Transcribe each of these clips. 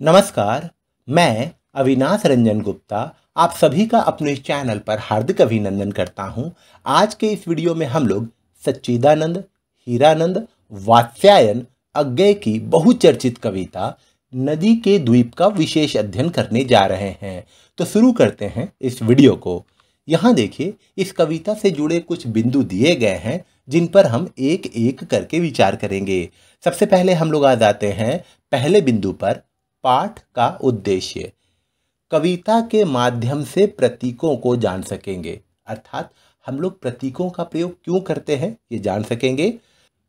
नमस्कार मैं अविनाश रंजन गुप्ता आप सभी का अपने चैनल पर हार्दिक अभिनंदन करता हूं। आज के इस वीडियो में हम लोग सच्चिदानंद हीरानंद वात्स्यायन अज्ञे की बहुचर्चित कविता नदी के द्वीप का विशेष अध्ययन करने जा रहे हैं तो शुरू करते हैं इस वीडियो को यहाँ देखिए इस कविता से जुड़े कुछ बिंदु दिए गए हैं जिन पर हम एक एक करके विचार करेंगे सबसे पहले हम लोग आ जाते हैं पहले बिंदु पर पाठ का उद्देश्य कविता के माध्यम से प्रतीकों को जान सकेंगे अर्थात हम लोग प्रतीकों का प्रयोग क्यों करते हैं ये जान सकेंगे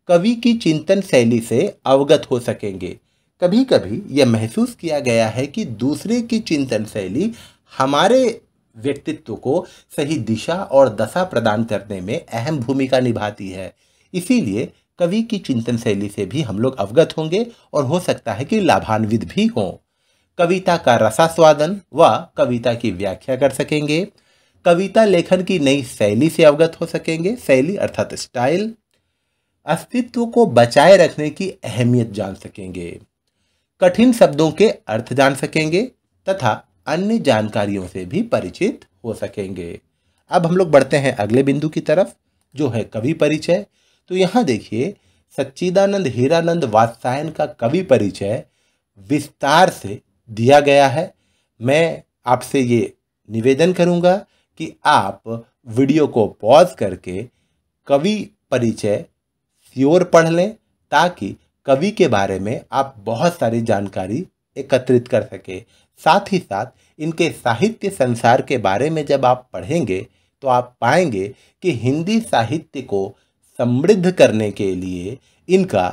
कवि की चिंतन शैली से अवगत हो सकेंगे कभी कभी यह महसूस किया गया है कि दूसरे की चिंतन शैली हमारे व्यक्तित्व को सही दिशा और दशा प्रदान करने में अहम भूमिका निभाती है इसीलिए कवि की चिंतन शैली से भी हम लोग अवगत होंगे और हो सकता है कि लाभान्वित भी हों कविता का रसास्वादन व कविता की व्याख्या कर सकेंगे कविता लेखन की नई शैली से अवगत हो सकेंगे शैली अर्थात स्टाइल अस्तित्व को बचाए रखने की अहमियत जान सकेंगे कठिन शब्दों के अर्थ जान सकेंगे तथा अन्य जानकारियों से भी परिचित हो सकेंगे अब हम लोग बढ़ते हैं अगले बिंदु की तरफ जो है कवि परिचय तो यहाँ देखिए सच्चिदानंद हीरानंद वात्सायन का कवि परिचय विस्तार से दिया गया है मैं आपसे ये निवेदन करूँगा कि आप वीडियो को पॉज करके कवि परिचय सियोर पढ़ लें ताकि कवि के बारे में आप बहुत सारी जानकारी एकत्रित कर सकें साथ ही साथ इनके साहित्य संसार के बारे में जब आप पढ़ेंगे तो आप पाएंगे कि हिंदी साहित्य को समृद्ध करने के लिए इनका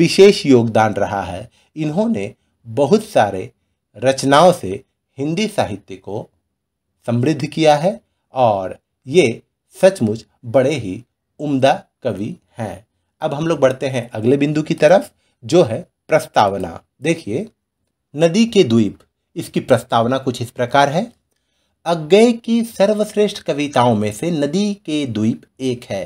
विशेष योगदान रहा है इन्होंने बहुत सारे रचनाओं से हिंदी साहित्य को समृद्ध किया है और ये सचमुच बड़े ही उम्दा कवि हैं अब हम लोग बढ़ते हैं अगले बिंदु की तरफ जो है प्रस्तावना देखिए नदी के द्वीप इसकी प्रस्तावना कुछ इस प्रकार है अज्ञे की सर्वश्रेष्ठ कविताओं में से नदी के द्वीप एक है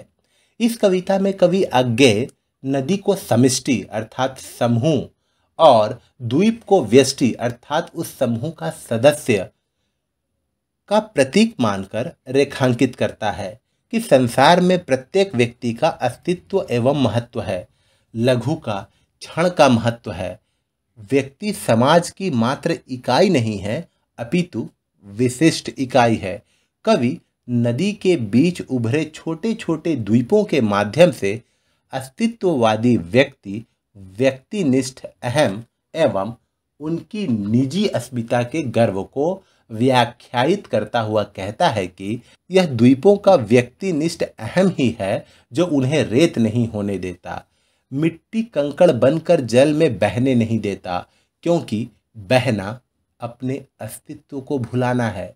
इस कविता में कवि अज्ञे नदी को समिष्टि अर्थात समूह और द्वीप को व्यष्टि अर्थात उस समूह का सदस्य का प्रतीक मानकर रेखांकित करता है कि संसार में प्रत्येक व्यक्ति का अस्तित्व एवं महत्व है लघु का क्षण का महत्व है व्यक्ति समाज की मात्र इकाई नहीं है अपितु विशिष्ट इकाई है कवि नदी के बीच उभरे छोटे छोटे द्वीपों के माध्यम से अस्तित्ववादी व्यक्ति व्यक्तिनिष्ठ अहम एवं उनकी निजी अस्मिता के गर्व को व्याख्यायित करता हुआ कहता है कि यह द्वीपों का व्यक्तिनिष्ठ अहम ही है जो उन्हें रेत नहीं होने देता मिट्टी कंकड़ बनकर जल में बहने नहीं देता क्योंकि बहना अपने अस्तित्व को भुलाना है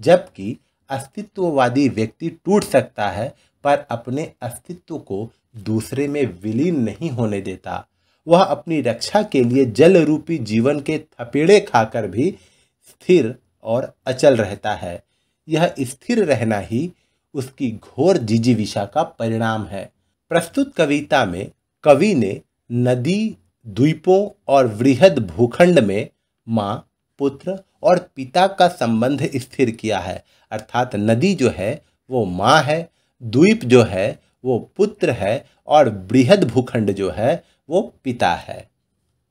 जबकि अस्तित्ववादी व्यक्ति टूट सकता है पर अपने अस्तित्व को दूसरे में विलीन नहीं होने देता वह अपनी रक्षा के लिए जल रूपी जीवन के थपेड़े खाकर भी स्थिर और अचल रहता है यह स्थिर रहना ही उसकी घोर जिजीविषा का परिणाम है प्रस्तुत कविता में कवि ने नदी द्वीपों और वृहद भूखंड में माँ पुत्र और पिता का संबंध स्थिर किया है अर्थात नदी जो है वो माँ है द्वीप जो है वो पुत्र है और बृहद भूखंड जो है वो पिता है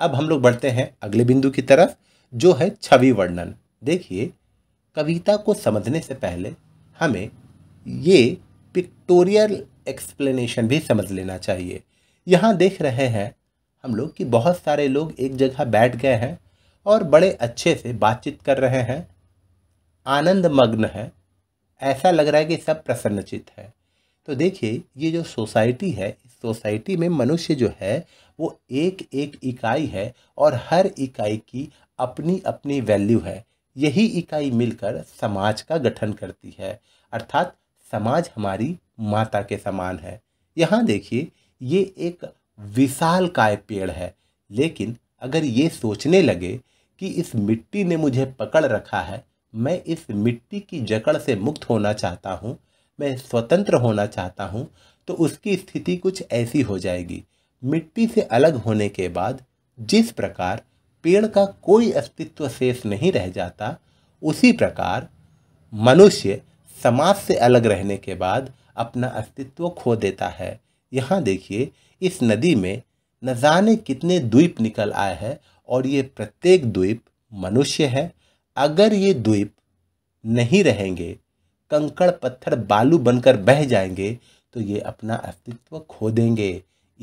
अब हम लोग बढ़ते हैं अगले बिंदु की तरफ जो है छवि वर्णन देखिए कविता को समझने से पहले हमें ये पिक्टोरियल एक्सप्लेनेशन भी समझ लेना चाहिए यहाँ देख रहे हैं हम लोग कि बहुत सारे लोग एक जगह बैठ गए हैं और बड़े अच्छे से बातचीत कर रहे हैं आनंद मग्न है ऐसा लग रहा है कि सब प्रसन्नचित है तो देखिए ये जो सोसाइटी है इस सोसाइटी में मनुष्य जो है वो एक एक इकाई है और हर इकाई की अपनी अपनी वैल्यू है यही इकाई मिलकर समाज का गठन करती है अर्थात समाज हमारी माता के समान है यहाँ देखिए ये एक विशाल काय पेड़ है लेकिन अगर ये सोचने लगे कि इस मिट्टी ने मुझे पकड़ रखा है मैं इस मिट्टी की जकड़ से मुक्त होना चाहता हूँ मैं स्वतंत्र होना चाहता हूँ तो उसकी स्थिति कुछ ऐसी हो जाएगी मिट्टी से अलग होने के बाद जिस प्रकार पेड़ का कोई अस्तित्व शेष नहीं रह जाता उसी प्रकार मनुष्य समाज से अलग रहने के बाद अपना अस्तित्व खो देता है यहाँ देखिए इस नदी में न जाने कितने द्वीप निकल आए हैं और ये प्रत्येक द्वीप मनुष्य है अगर ये द्वीप नहीं रहेंगे कंकड़ पत्थर बालू बनकर बह जाएंगे तो ये अपना अस्तित्व खो देंगे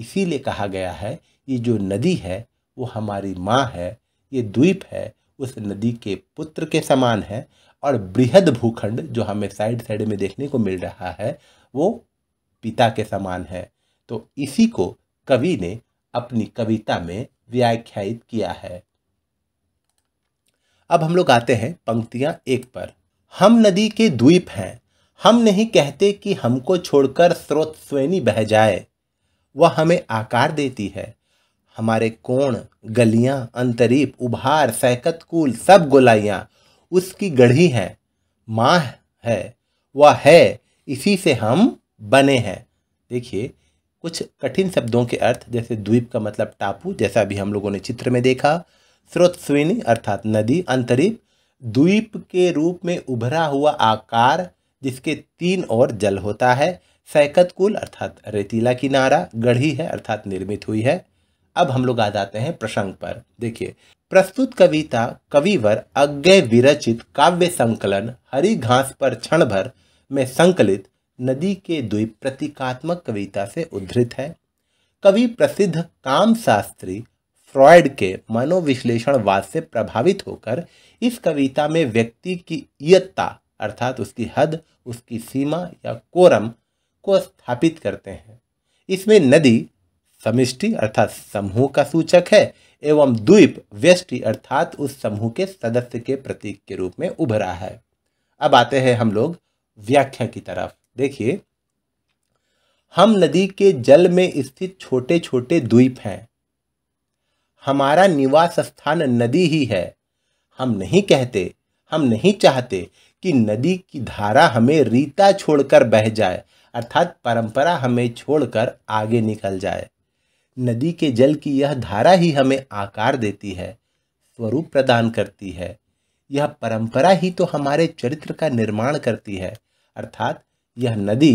इसीलिए कहा गया है ये जो नदी है वो हमारी माँ है ये द्वीप है उस नदी के पुत्र के समान है और बृहद भूखंड जो हमें साइड साइड में देखने को मिल रहा है वो पिता के समान है तो इसी को कवि ने अपनी कविता में व्याख्यायित किया है अब हम लोग आते हैं पंक्तियाँ एक पर हम नदी के द्वीप हैं हम नहीं कहते कि हमको छोड़कर स्रोत स्वैनी बह जाए वह हमें आकार देती है हमारे कोण गलियां अंतरीप उभार सहकत कूल सब गोलाइयाँ उसकी गढ़ी हैं माँ है वह है इसी से हम बने हैं देखिए कुछ कठिन शब्दों के अर्थ जैसे द्वीप का मतलब टापू जैसा अभी हम लोगों ने चित्र में देखा स्रोतस्विनी अर्थात नदी अंतरीप द्वीप के रूप में उभरा हुआ आकार जिसके तीन ओर जल होता है सैकत कुल अर्थात रेतीला किनारा गढ़ी है अर्थात निर्मित हुई है अब हम लोग आ जाते हैं प्रसंग पर देखिए प्रस्तुत कविता कविवर अज्ञ विरचित काव्य संकलन हरी घास पर क्षण भर में संकलित नदी के द्वीप प्रतीकात्मक कविता से उद्धृत है कवि प्रसिद्ध काम शास्त्री फ्रॉयड के मनोविश्लेषणवाद से प्रभावित होकर इस कविता में व्यक्ति की इयत्ता अर्थात उसकी हद उसकी सीमा या कोरम को स्थापित करते हैं इसमें नदी समिष्टि अर्थात समूह का सूचक है एवं द्वीप व्यष्टि अर्थात उस समूह के सदस्य के प्रतीक के रूप में उभरा है अब आते हैं हम लोग व्याख्या की तरफ देखिए हम नदी के जल में स्थित छोटे छोटे द्वीप हैं हमारा निवास स्थान नदी ही है हम नहीं कहते हम नहीं चाहते कि नदी की धारा हमें रीता छोड़कर बह जाए अर्थात परंपरा हमें छोड़कर आगे निकल जाए नदी के जल की यह धारा ही हमें आकार देती है स्वरूप प्रदान करती है यह परंपरा ही तो हमारे चरित्र का निर्माण करती है अर्थात यह नदी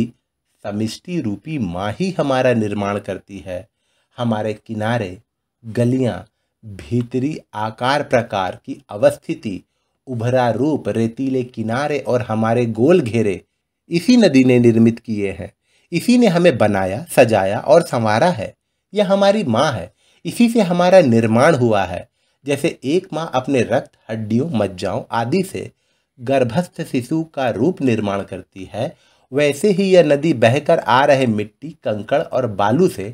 समिष्टि रूपी माँ ही हमारा निर्माण करती है हमारे किनारे गलियां भीतरी आकार प्रकार की अवस्थिति उभरा रूप रेतीले किनारे और हमारे गोल घेरे इसी नदी ने निर्मित किए हैं इसी ने हमें बनाया सजाया और संवारा है यह हमारी माँ है इसी से हमारा निर्माण हुआ है जैसे एक माँ अपने रक्त हड्डियों मज्जाओं आदि से गर्भस्थ शिशु का रूप निर्माण करती है वैसे ही यह नदी बहकर आ रहे मिट्टी कंकड़ और बालू से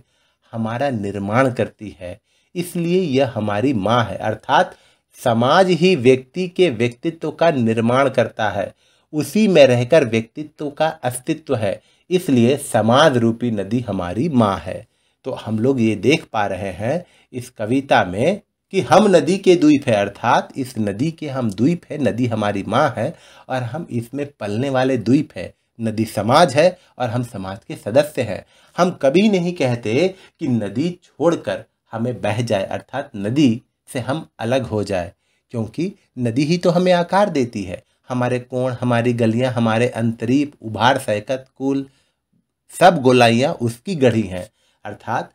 हमारा निर्माण करती है इसलिए यह हमारी माँ है अर्थात समाज ही व्यक्ति के व्यक्तित्व का निर्माण करता है उसी में रहकर व्यक्तित्व का अस्तित्व है इसलिए समाज रूपी नदी हमारी माँ है तो हम लोग ये देख पा रहे हैं इस कविता में कि हम नदी के द्वीप है अर्थात इस नदी के हम द्वीप है नदी हमारी माँ है और हम इसमें पलने वाले द्वीप है नदी समाज है और हम समाज के सदस्य हैं हम कभी नहीं कहते कि नदी छोड़कर हमें बह जाए अर्थात नदी से हम अलग हो जाए क्योंकि नदी ही तो हमें आकार देती है हमारे कोण हमारी गलियां हमारे अंतरीप उभार सैकत कुल सब गोलाइयां उसकी गढ़ी हैं अर्थात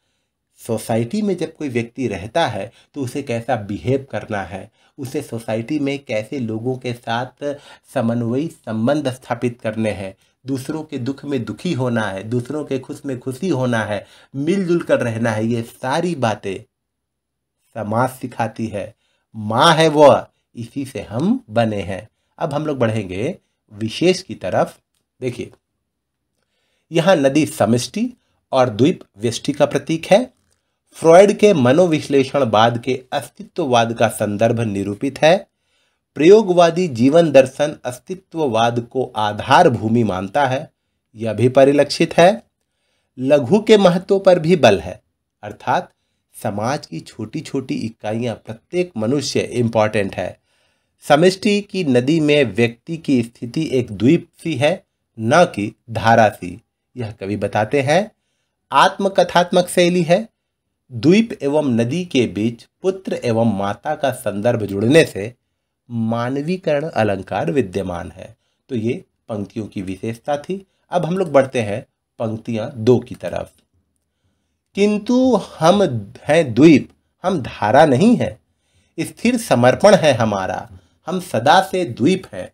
सोसाइटी में जब कोई व्यक्ति रहता है तो उसे कैसा बिहेव करना है उसे सोसाइटी में कैसे लोगों के साथ समन्वयी संबंध स्थापित करने हैं दूसरों के दुख में दुखी होना है दूसरों के खुश में खुशी होना है मिलजुल कर रहना है ये सारी बातें समाज सिखाती है माँ है वह इसी से हम बने हैं अब हम लोग बढ़ेंगे विशेष की तरफ देखिए यहाँ नदी समष्टि और द्वीप वृष्टि का प्रतीक है फ्रॉयड के मनोविश्लेषण बाद के अस्तित्ववाद का संदर्भ निरूपित है प्रयोगवादी जीवन दर्शन अस्तित्ववाद को आधार भूमि मानता है यह भी परिलक्षित है लघु के महत्व पर भी बल है अर्थात समाज की छोटी छोटी इकाइयां प्रत्येक मनुष्य इम्पॉर्टेंट है समष्टि की नदी में व्यक्ति की स्थिति एक द्वीप सी है न कि धारा सी यह कवि बताते हैं आत्मकथात्मक शैली है द्वीप एवं नदी के बीच पुत्र एवं माता का संदर्भ जुड़ने से मानवीकरण अलंकार विद्यमान है तो ये पंक्तियों की विशेषता थी अब हम लोग बढ़ते हैं पंक्तियाँ दो की तरफ किंतु हम हैं द्वीप हम धारा नहीं है स्थिर समर्पण है हमारा हम सदा से द्वीप हैं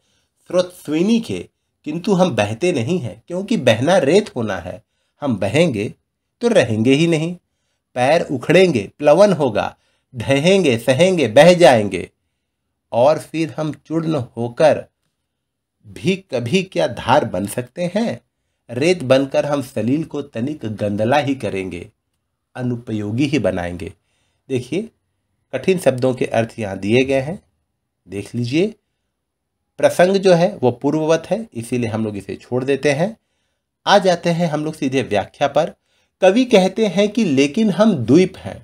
स्रोतस्विनी के किंतु हम बहते नहीं हैं क्योंकि बहना रेत होना है हम बहेंगे तो रहेंगे ही नहीं पैर उखड़ेंगे प्लवन होगा ढहेंगे सहेंगे बह जाएंगे और फिर हम चूर्ण होकर भी कभी क्या धार बन सकते हैं रेत बनकर हम सलील को तनिक गंदला ही करेंगे अनुपयोगी ही बनाएंगे देखिए कठिन शब्दों के अर्थ यहाँ दिए गए हैं देख लीजिए प्रसंग जो है वो पूर्ववत है इसीलिए हम लोग इसे छोड़ देते हैं आ जाते हैं हम लोग सीधे व्याख्या पर कवि कहते हैं कि लेकिन हम द्वीप हैं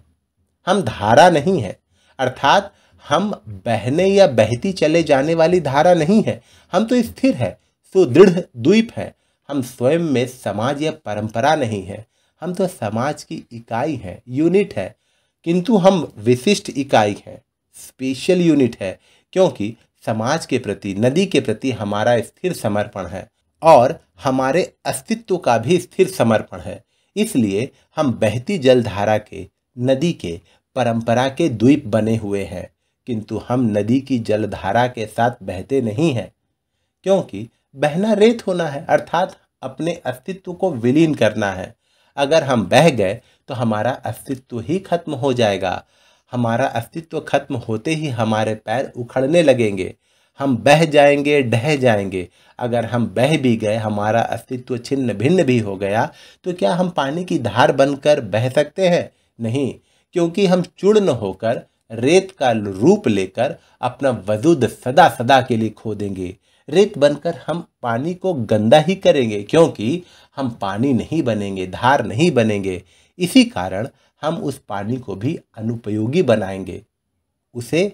हम धारा नहीं हैं अर्थात हम बहने या बहती चले जाने वाली धारा नहीं है हम तो स्थिर है सुदृढ़ द्वीप है हम स्वयं में समाज या परंपरा नहीं है हम तो समाज की इकाई है यूनिट है किंतु हम विशिष्ट इकाई हैं स्पेशल यूनिट है क्योंकि समाज के प्रति नदी के प्रति हमारा स्थिर समर्पण है और हमारे अस्तित्व का भी स्थिर समर्पण है इसलिए हम बहती जलधारा के नदी के परंपरा के द्वीप बने हुए हैं किंतु हम नदी की जलधारा के साथ बहते नहीं हैं क्योंकि बहना रेत होना है अर्थात अपने अस्तित्व को विलीन करना है अगर हम बह गए तो हमारा अस्तित्व ही खत्म हो जाएगा हमारा अस्तित्व खत्म होते ही हमारे पैर उखड़ने लगेंगे हम बह जाएंगे ढह जाएंगे अगर हम बह भी गए हमारा अस्तित्व छिन्न भिन्न भी हो गया तो क्या हम पानी की धार बनकर बह सकते हैं नहीं क्योंकि हम चूर्ण होकर रेत का रूप लेकर अपना वजूद सदा सदा के लिए खो देंगे रेत बनकर हम पानी को गंदा ही करेंगे क्योंकि हम पानी नहीं बनेंगे धार नहीं बनेंगे इसी कारण हम उस पानी को भी अनुपयोगी बनाएंगे उसे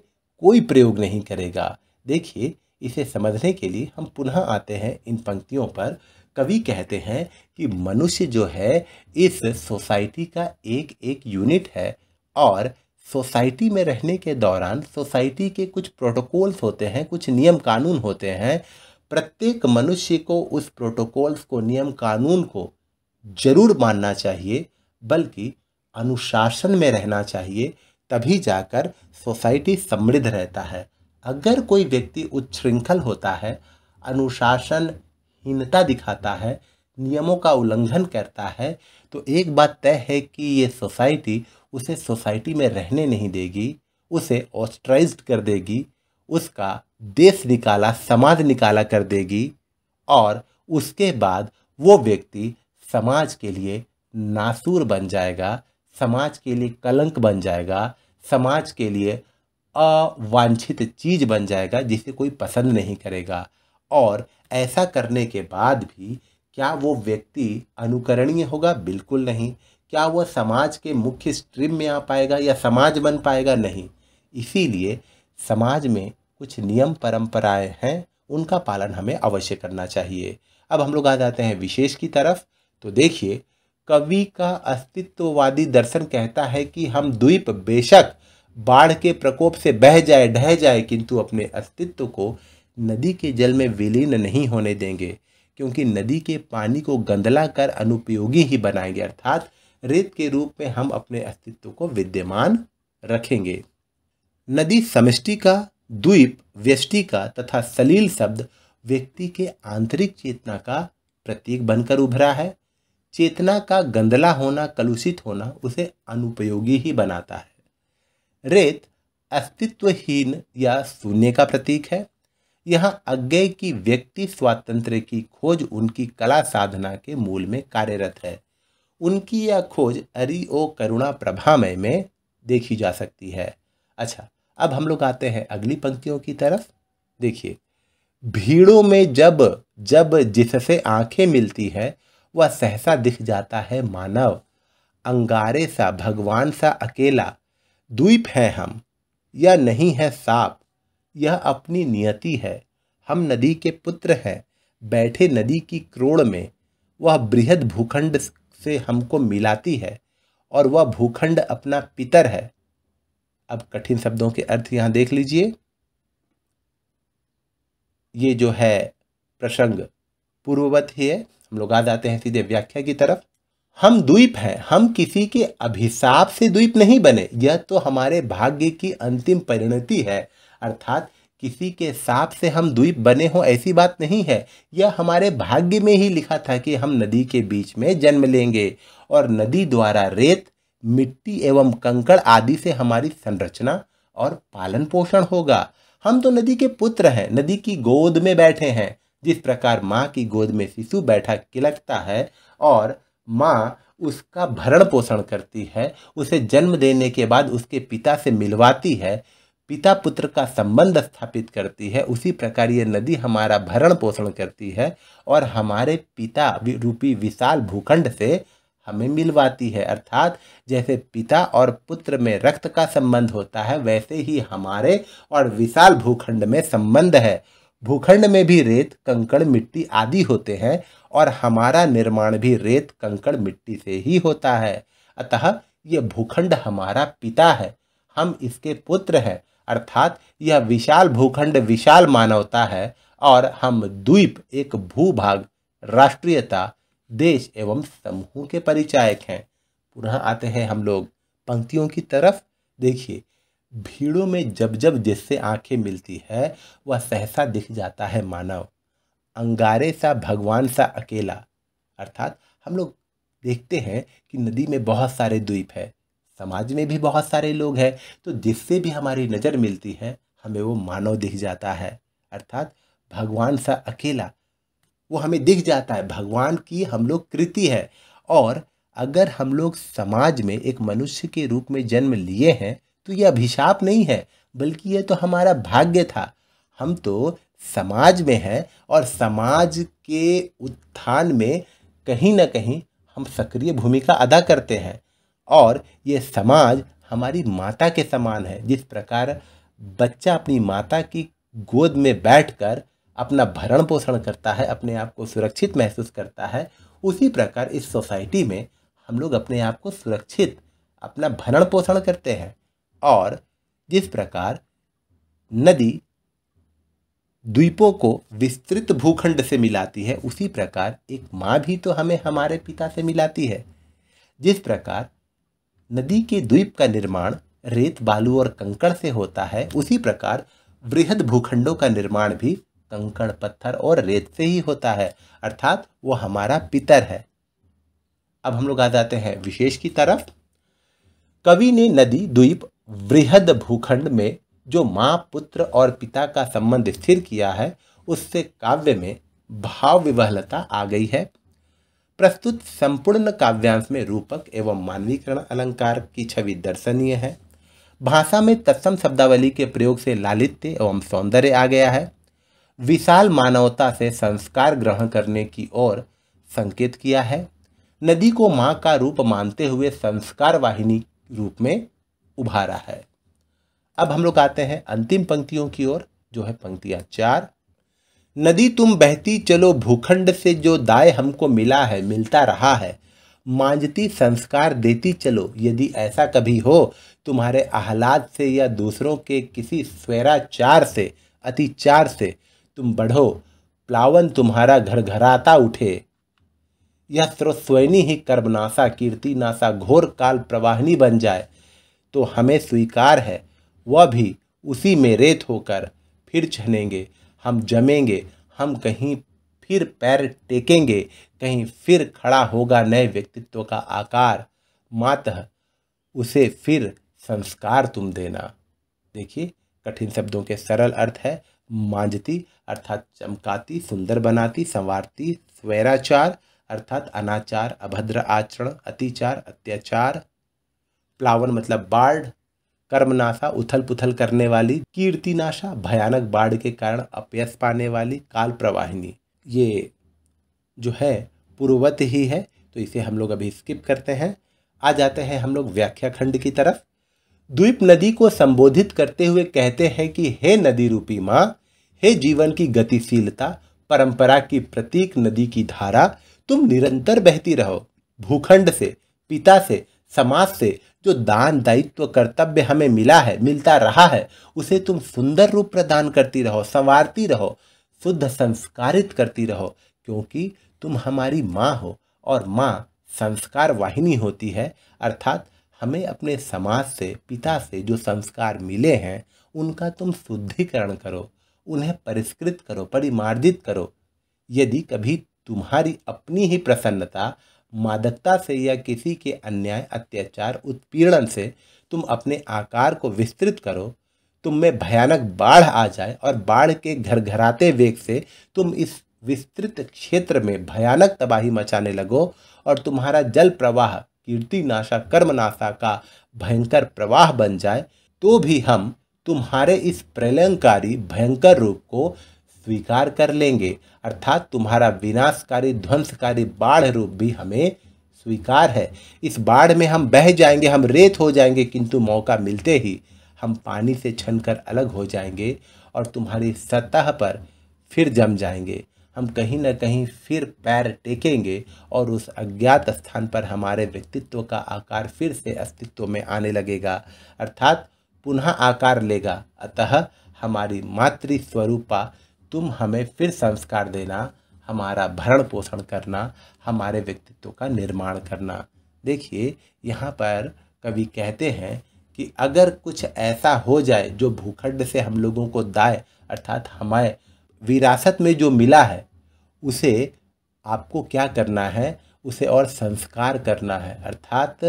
कोई प्रयोग नहीं करेगा देखिए इसे समझने के लिए हम पुनः आते हैं इन पंक्तियों पर कवि कहते हैं कि मनुष्य जो है इस सोसाइटी का एक एक यूनिट है और सोसाइटी में रहने के दौरान सोसाइटी के कुछ प्रोटोकॉल्स होते हैं कुछ नियम कानून होते हैं प्रत्येक मनुष्य को उस प्रोटोकॉल्स को नियम कानून को जरूर मानना चाहिए बल्कि अनुशासन में रहना चाहिए तभी जाकर सोसाइटी समृद्ध रहता है अगर कोई व्यक्ति उच्छृंखल होता है अनुशासनहीनता दिखाता है नियमों का उल्लंघन करता है तो एक बात तय है कि ये सोसाइटी उसे सोसाइटी में रहने नहीं देगी उसे ऑस्ट्राइज कर देगी उसका देश निकाला समाज निकाला कर देगी और उसके बाद वो व्यक्ति समाज के लिए नासूर बन जाएगा समाज के लिए कलंक बन जाएगा समाज के लिए अवांछित चीज़ बन जाएगा जिसे कोई पसंद नहीं करेगा और ऐसा करने के बाद भी क्या वो व्यक्ति अनुकरणीय होगा बिल्कुल नहीं क्या वह समाज के मुख्य स्ट्रीम में आ पाएगा या समाज बन पाएगा नहीं इसीलिए समाज में कुछ नियम परंपराएं हैं उनका पालन हमें अवश्य करना चाहिए अब हम लोग आ जाते हैं विशेष की तरफ तो देखिए कवि का अस्तित्ववादी दर्शन कहता है कि हम द्वीप बेशक बाढ़ के प्रकोप से बह जाए ढह जाए किंतु अपने अस्तित्व को नदी के जल में विलीन नहीं होने देंगे क्योंकि नदी के पानी को गंदला कर अनुपयोगी ही बनाएंगे अर्थात रेत के रूप में हम अपने अस्तित्व को विद्यमान रखेंगे नदी समष्टि का द्वीप व्यष्टि का तथा सलील शब्द व्यक्ति के आंतरिक चेतना का प्रतीक बनकर उभरा है चेतना का गंदला होना कलुषित होना उसे अनुपयोगी ही बनाता है रेत अस्तित्वहीन या शून्य का प्रतीक है यहाँ अज्ञेय की व्यक्ति स्वातंत्र की खोज उनकी कला साधना के मूल में कार्यरत है उनकी यह खोज अरि ओ करुणा प्रभामय में देखी जा सकती है अच्छा अब हम लोग आते हैं अगली पंक्तियों की तरफ देखिए भीड़ों में जब जब जिससे आंखें मिलती है वह सहसा दिख जाता है मानव अंगारे सा भगवान सा अकेला द्वीप हैं हम यह नहीं है साप यह अपनी नियति है हम नदी के पुत्र हैं बैठे नदी की क्रोड़ में वह बृहद भूखंड से हमको मिलाती है और वह भूखंड अपना पितर है अब कठिन शब्दों के अर्थ यहाँ देख लीजिए ये जो है प्रसंग पूर्ववत ही है हम लोग आ जाते हैं सीधे व्याख्या की तरफ हम द्वीप हैं हम किसी के अभिशाप से द्वीप नहीं बने यह तो हमारे भाग्य की अंतिम परिणति है अर्थात किसी के साप से हम द्वीप बने हों ऐसी बात नहीं है यह हमारे भाग्य में ही लिखा था कि हम नदी के बीच में जन्म लेंगे और नदी द्वारा रेत मिट्टी एवं कंकड़ आदि से हमारी संरचना और पालन पोषण होगा हम तो नदी के पुत्र हैं नदी की गोद में बैठे हैं जिस प्रकार माँ की गोद में शिशु बैठा किलकता है और माँ उसका भरण पोषण करती है उसे जन्म देने के बाद उसके पिता से मिलवाती है पिता पुत्र का संबंध स्थापित करती है उसी प्रकार ये नदी हमारा भरण पोषण करती है और हमारे पिता रूपी विशाल भूखंड से हमें मिलवाती है अर्थात जैसे पिता और पुत्र में रक्त का संबंध होता है वैसे ही हमारे और विशाल भूखंड में संबंध है भूखंड में भी रेत कंकड़ मिट्टी आदि होते हैं और हमारा निर्माण भी रेत कंकड़ मिट्टी से ही होता है अतः ये भूखंड हमारा पिता है हम इसके पुत्र हैं अर्थात यह विशाल भूखंड विशाल मानवता है और हम द्वीप एक भूभाग राष्ट्रीयता देश एवं समूह के परिचायक हैं पुनः आते हैं हम लोग पंक्तियों की तरफ देखिए भीड़ों में जब जब जिससे आंखें मिलती है वह सहसा दिख जाता है मानव अंगारे सा भगवान सा अकेला अर्थात हम लोग देखते हैं कि नदी में बहुत सारे द्वीप है समाज में भी बहुत सारे लोग हैं तो जिससे भी हमारी नज़र मिलती है हमें वो मानव दिख जाता है अर्थात भगवान सा अकेला वो हमें दिख जाता है भगवान की हम लोग कृति है और अगर हम लोग समाज में एक मनुष्य के रूप में जन्म लिए हैं तो ये अभिशाप नहीं है बल्कि ये तो हमारा भाग्य था हम तो समाज में हैं और समाज के उत्थान में कहीं ना कहीं हम सक्रिय भूमिका अदा करते हैं और ये समाज हमारी माता के समान है जिस प्रकार बच्चा अपनी माता की गोद में बैठकर अपना भरण पोषण करता है अपने आप को सुरक्षित महसूस करता है उसी प्रकार इस सोसाइटी में हम लोग अपने आप को सुरक्षित अपना भरण पोषण करते हैं और जिस प्रकार नदी द्वीपों को विस्तृत भूखंड से मिलाती है उसी प्रकार एक माँ भी तो हमें हमारे पिता से मिलाती है जिस प्रकार नदी के द्वीप का निर्माण रेत बालू और कंकड़ से होता है उसी प्रकार वृहद भूखंडों का निर्माण भी कंकड़ पत्थर और रेत से ही होता है अर्थात वो हमारा पितर है अब हम लोग आ जाते हैं विशेष की तरफ कवि ने नदी द्वीप वृहद भूखंड में जो माँ पुत्र और पिता का संबंध स्थिर किया है उससे काव्य में भाव विवहलता आ गई है प्रस्तुत संपूर्ण काव्यांश में रूपक एवं मानवीकरण अलंकार की छवि दर्शनीय है भाषा में तत्सम शब्दावली के प्रयोग से लालित्य एवं सौंदर्य आ गया है विशाल मानवता से संस्कार ग्रहण करने की ओर संकेत किया है नदी को माँ का रूप मानते हुए संस्कार वाहिनी रूप में उभारा है अब हम लोग आते हैं अंतिम पंक्तियों की ओर जो है पंक्तियाँ चार नदी तुम बहती चलो भूखंड से जो दाय हमको मिला है मिलता रहा है मांझती संस्कार देती चलो यदि ऐसा कभी हो तुम्हारे आहलाद से या दूसरों के किसी स्वेराचार से अतिचार से तुम बढ़ो प्लावन तुम्हारा घर घराता उठे यह स्रोस्वैनी ही कर्मनाशा कीर्ति नाशा घोर काल प्रवाहिनी बन जाए तो हमें स्वीकार है वह भी उसी में रेत होकर फिर छनेंगे हम जमेंगे हम कहीं फिर पैर टेकेंगे कहीं फिर खड़ा होगा नए व्यक्तित्व का आकार मातः उसे फिर संस्कार तुम देना देखिए कठिन शब्दों के सरल अर्थ है मांझती अर्थात चमकाती सुंदर बनाती संवारती स्वैराचार अर्थात अनाचार अभद्र आचरण अतिचार अत्याचार प्लावन मतलब बाढ़ कर्मनाशा उथल पुथल करने वाली कीर्तिनाशा भयानक बाढ़ के कारण अपयस पाने वाली काल प्रवाहिनी ये जो है पूर्ववत ही है तो इसे हम लोग अभी स्किप करते हैं आ जाते हैं हम लोग व्याख्या खंड की तरफ द्वीप नदी को संबोधित करते हुए कहते हैं कि हे नदी रूपी माँ हे जीवन की गतिशीलता परंपरा की प्रतीक नदी की धारा तुम निरंतर बहती रहो भूखंड से पिता से समाज से जो दान दायित्व कर्तव्य हमें मिला है मिलता रहा है उसे तुम सुंदर रूप प्रदान करती रहो संवारती रहो शुद्ध संस्कारित करती रहो क्योंकि तुम हमारी माँ हो और माँ संस्कार वाहिनी होती है अर्थात हमें अपने समाज से पिता से जो संस्कार मिले हैं उनका तुम शुद्धिकरण करो उन्हें परिष्कृत करो परिमार्जित करो यदि कभी तुम्हारी अपनी ही प्रसन्नता मादकता से या किसी के अन्याय अत्याचार उत्पीड़न से तुम अपने आकार को विस्तृत करो तुम में भयानक बाढ़ आ जाए और बाढ़ के घर घराते वेग से तुम इस विस्तृत क्षेत्र में भयानक तबाही मचाने लगो और तुम्हारा जल प्रवाह कीर्ति नाशा कर्म नाशा का भयंकर प्रवाह बन जाए तो भी हम तुम्हारे इस प्रलयंकारी भयंकर रूप को स्वीकार कर लेंगे अर्थात तुम्हारा विनाशकारी ध्वंसकारी बाढ़ रूप भी हमें स्वीकार है इस बाढ़ में हम बह जाएंगे हम रेत हो जाएंगे किंतु मौका मिलते ही हम पानी से छनकर अलग हो जाएंगे और तुम्हारी सतह पर फिर जम जाएंगे हम कहीं ना कहीं फिर पैर टेकेंगे और उस अज्ञात स्थान पर हमारे व्यक्तित्व का आकार फिर से अस्तित्व में आने लगेगा अर्थात पुनः आकार लेगा अतः हमारी मातृ स्वरूपा तुम हमें फिर संस्कार देना हमारा भरण पोषण करना हमारे व्यक्तित्व का निर्माण करना देखिए यहाँ पर कवि कहते हैं कि अगर कुछ ऐसा हो जाए जो भूखंड से हम लोगों को दाए अर्थात हमारे विरासत में जो मिला है उसे आपको क्या करना है उसे और संस्कार करना है अर्थात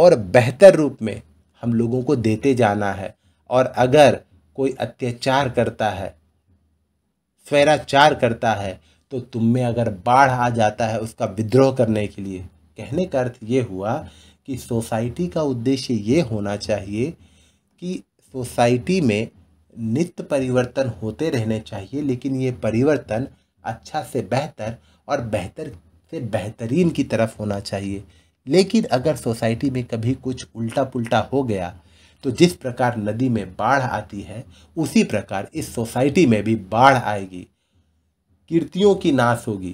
और बेहतर रूप में हम लोगों को देते जाना है और अगर कोई अत्याचार करता है स्वैराचार करता है तो तुम में अगर बाढ़ आ जाता है उसका विद्रोह करने के लिए कहने का अर्थ ये हुआ कि सोसाइटी का उद्देश्य ये होना चाहिए कि सोसाइटी में नित्य परिवर्तन होते रहने चाहिए लेकिन ये परिवर्तन अच्छा से बेहतर और बेहतर से बेहतरीन की तरफ होना चाहिए लेकिन अगर सोसाइटी में कभी कुछ उल्टा पुल्टा हो गया तो जिस प्रकार नदी में बाढ़ आती है उसी प्रकार इस सोसाइटी में भी बाढ़ आएगी कीर्तियों की नाश होगी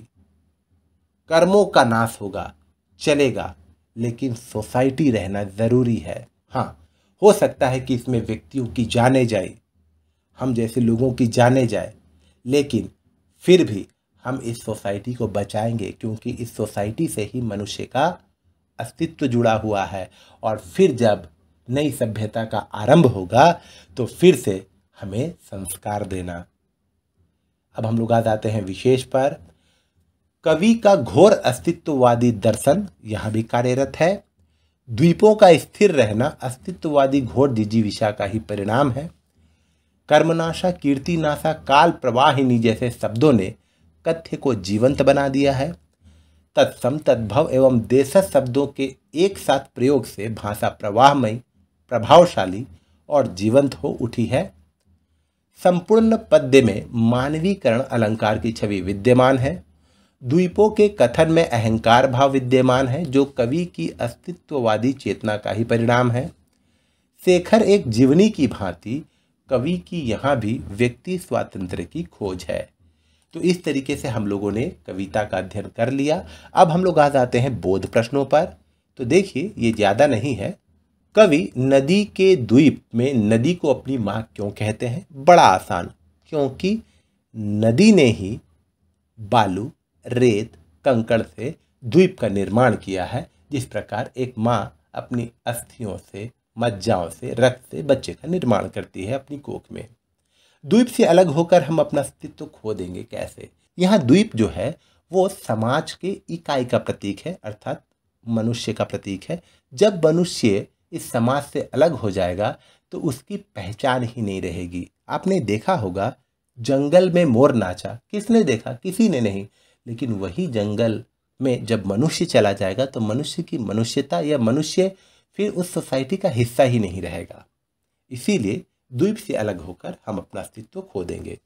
कर्मों का नाश होगा चलेगा लेकिन सोसाइटी रहना ज़रूरी है हाँ हो सकता है कि इसमें व्यक्तियों की जाने जाए हम जैसे लोगों की जाने जाए लेकिन फिर भी हम इस सोसाइटी को बचाएंगे क्योंकि इस सोसाइटी से ही मनुष्य का अस्तित्व जुड़ा हुआ है और फिर जब नई सभ्यता का आरंभ होगा तो फिर से हमें संस्कार देना अब हम लोग आ जाते हैं विशेष पर कवि का घोर अस्तित्ववादी दर्शन यहाँ भी कार्यरत है द्वीपों का स्थिर रहना अस्तित्ववादी घोर विषा का ही परिणाम है कर्मनाशा कीर्तिनाशा काल प्रवाहिनी जैसे शब्दों ने कथ्य को जीवंत बना दिया है तत्सम तद्भव एवं देश शब्दों के एक साथ प्रयोग से भाषा प्रवाहमयी प्रभावशाली और जीवंत हो उठी है संपूर्ण पद्य में मानवीकरण अलंकार की छवि विद्यमान है द्वीपों के कथन में अहंकार भाव विद्यमान है जो कवि की अस्तित्ववादी चेतना का ही परिणाम है शेखर एक जीवनी की भांति कवि की यहाँ भी व्यक्ति स्वातंत्र की खोज है तो इस तरीके से हम लोगों ने कविता का अध्ययन कर लिया अब हम लोग आ जाते हैं बोध प्रश्नों पर तो देखिए ये ज़्यादा नहीं है कवि नदी के द्वीप में नदी को अपनी माँ क्यों कहते हैं बड़ा आसान क्योंकि नदी ने ही बालू रेत कंकड़ से द्वीप का निर्माण किया है जिस प्रकार एक माँ अपनी अस्थियों से मज्जाओं से रक्त से बच्चे का निर्माण करती है अपनी कोख में द्वीप से अलग होकर हम अपना अस्तित्व खो देंगे कैसे यहाँ द्वीप जो है वो समाज के इकाई का प्रतीक है अर्थात मनुष्य का प्रतीक है जब मनुष्य इस समाज से अलग हो जाएगा तो उसकी पहचान ही नहीं रहेगी आपने देखा होगा जंगल में मोर नाचा किसने देखा किसी ने नहीं लेकिन वही जंगल में जब मनुष्य चला जाएगा तो मनुष्य की मनुष्यता या मनुष्य फिर उस सोसाइटी का हिस्सा ही नहीं रहेगा इसीलिए द्वीप से अलग होकर हम अपना अस्तित्व खो देंगे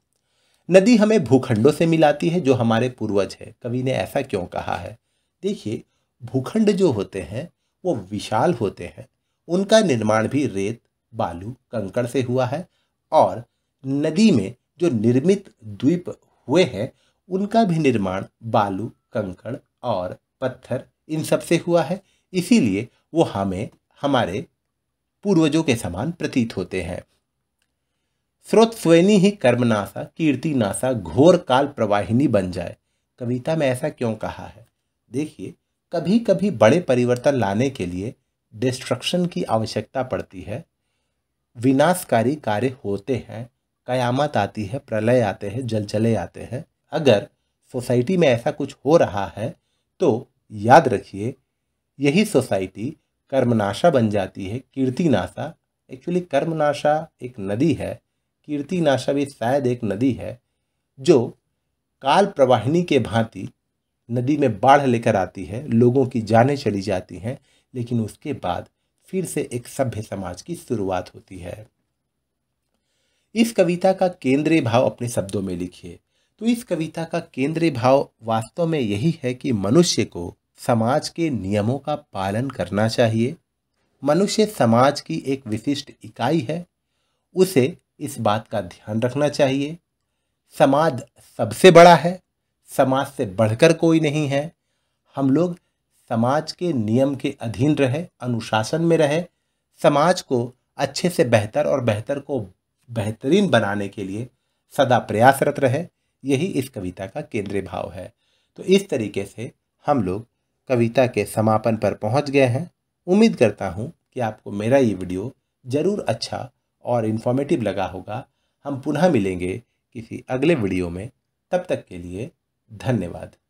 नदी हमें भूखंडों से मिलाती है जो हमारे पूर्वज है कवि ने ऐसा क्यों कहा है देखिए भूखंड जो होते हैं वो विशाल होते हैं उनका निर्माण भी रेत बालू कंकड़ से हुआ है और नदी में जो निर्मित द्वीप हुए हैं उनका भी निर्माण बालू कंकड़ और पत्थर इन सब से हुआ है इसीलिए वो हमें हमारे पूर्वजों के समान प्रतीत होते हैं स्रोत स्वयनी ही कर्मनाशा कीर्ति नाशा घोर काल प्रवाहिनी बन जाए कविता में ऐसा क्यों कहा है देखिए कभी कभी बड़े परिवर्तन लाने के लिए डिस्ट्रक्शन की आवश्यकता पड़ती है विनाशकारी कार्य होते हैं कयामत आती है प्रलय आते हैं जल चले आते हैं अगर सोसाइटी में ऐसा कुछ हो रहा है तो याद रखिए यही सोसाइटी कर्मनाशा बन जाती है कीर्तिनाशा एक्चुअली कर्मनाशा एक नदी है कीर्तिनाशा भी शायद एक नदी है जो काल प्रवाहिनी के भांति नदी में बाढ़ लेकर आती है लोगों की जानें चली जाती हैं लेकिन उसके बाद फिर से एक सभ्य समाज की शुरुआत होती है इस कविता का केंद्रीय भाव अपने शब्दों में लिखिए तो इस कविता का केंद्रीय भाव वास्तव में यही है कि मनुष्य को समाज के नियमों का पालन करना चाहिए मनुष्य समाज की एक विशिष्ट इकाई है उसे इस बात का ध्यान रखना चाहिए समाज सबसे बड़ा है समाज से बढ़कर कोई नहीं है हम लोग समाज के नियम के अधीन रहे अनुशासन में रहे समाज को अच्छे से बेहतर और बेहतर को बेहतरीन बनाने के लिए सदा प्रयासरत रहे यही इस कविता का केंद्रीय भाव है तो इस तरीके से हम लोग कविता के समापन पर पहुंच गए हैं उम्मीद करता हूं कि आपको मेरा ये वीडियो ज़रूर अच्छा और इन्फॉर्मेटिव लगा होगा हम पुनः मिलेंगे किसी अगले वीडियो में तब तक के लिए धन्यवाद